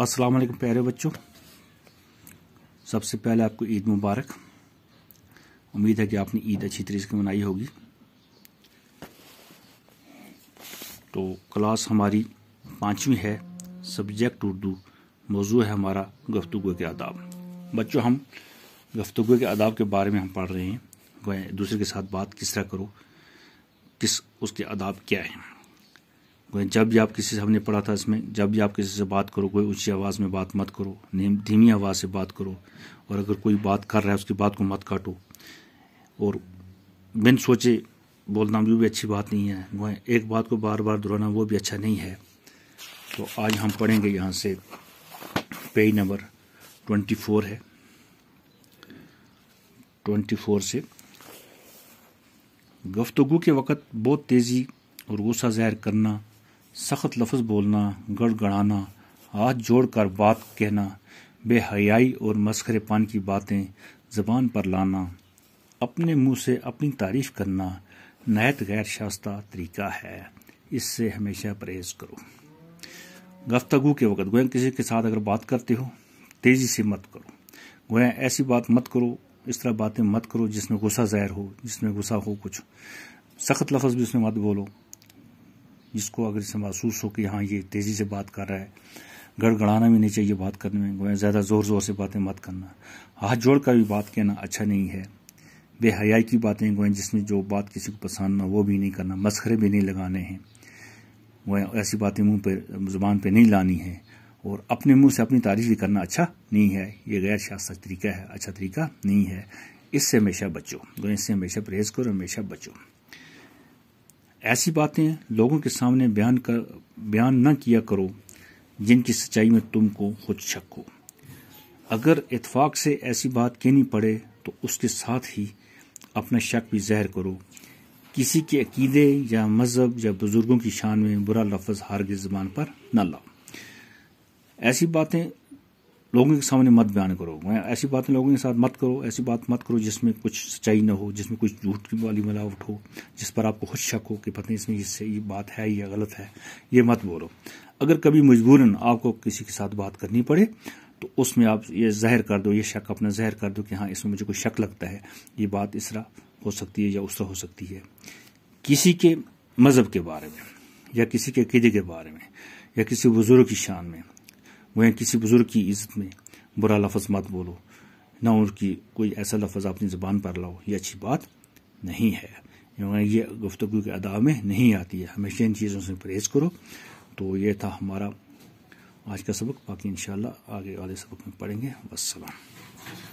अस्सलाम वालेकुम प्यारे बच्चों सबसे पहले आपको ईद मुबारक उम्मीद है कि आपने ईद अच्छी तरीके से मनाई होगी तो क्लास हमारी पाँचवीं है सब्जेक्ट उर्दू मौजू है हमारा गुफ्तु के आदाब बच्चों हम गुफ्तु के आदाब के बारे में हम पढ़ रहे हैं दूसरे के साथ बात किस तरह करो किस उसके आदाब क्या हैं जब भी आप किसी से हमने पढ़ा था इसमें जब भी आप किसी से बात करो कोई ऊँची आवाज़ में बात मत करो धीमी आवाज़ से बात करो और अगर कोई बात कर रहा है उसकी बात को मत काटो और बिन सोचे बोलना भी, भी अच्छी बात नहीं है वह एक बात को बार बार दोहराना वो भी अच्छा नहीं है तो आज हम पढ़ेंगे यहाँ से पेज नंबर ट्वेंटी फोर है ट्वेंटी फोर से गफ्तगु के वक़्त बहुत तेज़ी और गुस्सा ज़ाहिर करना सख्त लफ्ज बोलना गड़गड़ाना हाथ जोड़कर बात कहना बेहयाई और मस्खरे पान की बातें ज़बान पर लाना अपने मुंह से अपनी तारीफ करना नायत गैर शास्ता तरीका है इससे हमेशा परहेज करो गफ्तगु के वक्त गोया किसी के साथ अगर बात करते हो तेज़ी से मत करो गोया ऐसी बात मत करो इस तरह बातें मत करो जिसमें गुस्सा ज़ाहिर हो जिसमें गुस्सा हो कुछ सख्त लफ्ज़ भी उसमें मत बोलो जिसको अगर इसे महसूस हो कि हाँ ये तेज़ी से बात कर रहा है गड़गड़ाना भी नहीं चाहिए बात करने में गोया ज़्यादा ज़ोर ज़ोर से बातें मत करना हाथ जोड़ कर भी बात कहना अच्छा नहीं है बेहयाई की बातें गोया जिसमें जो बात किसी को पसंद ना वो भी नहीं करना मसखरे भी नहीं लगाने हैं वो ऐसी बातें मुँह पर ज़ुबान पर नहीं लानी है और अपने मुंह से अपनी तारीफ भी करना अच्छा नहीं है ये गैर शास्त्र तरीका है अच्छा तरीका नहीं है इससे हमेशा बचो इससे हमेशा परहेज करो हमेशा बचो ऐसी बातें लोगों के सामने बयान कर बयान न किया करो जिनकी सच्चाई में तुमको खुद शक हो अगर इतफाक से ऐसी बात कहनी पड़े तो उसके साथ ही अपना शक भी जहर करो किसी के अकीदे या मज़हब या बुज़ुर्गों की शान में बुरा लफज हारगे ज़बान पर न लाओ ऐसी बातें लोगों के सामने मत बयान करो मैं ऐसी बातें लोगों के साथ मत करो ऐसी बात मत करो जिसमें कुछ सच्चाई ना हो जिसमें कुछ झूठ वाली मिलावट हो जिस पर आपको खुद शक हो कि पता नहीं इसमें इससे ये बात है या गलत है ये मत बोलो अगर कभी मजबूरन आपको किसी के साथ बात करनी पड़े तो उसमें आप ये जहर कर दो ये शक अपना जहर कर दो कि हाँ इसमें मुझे कोई शक लगता है ये बात इस तरह हो सकती है या उस तरह हो सकती है किसी के मज़हब के बारे में या किसी के अकीदे के बारे में या किसी बुज़ुर्ग की शान में वह किसी बुज़ुर्ग की इज्जत में बुरा लफ्ज़ मत बोलो ना उनकी कोई ऐसा लफ्ज़ अपनी ज़बान पर लाओ ये अच्छी बात नहीं है ये गुफ्तु के अदा में नहीं आती है हमेशा इन चीज़ों से परहेज़ करो तो ये था हमारा आज का सबक बाकी इन आगे वाले सबक में पढ़ेंगे वसलम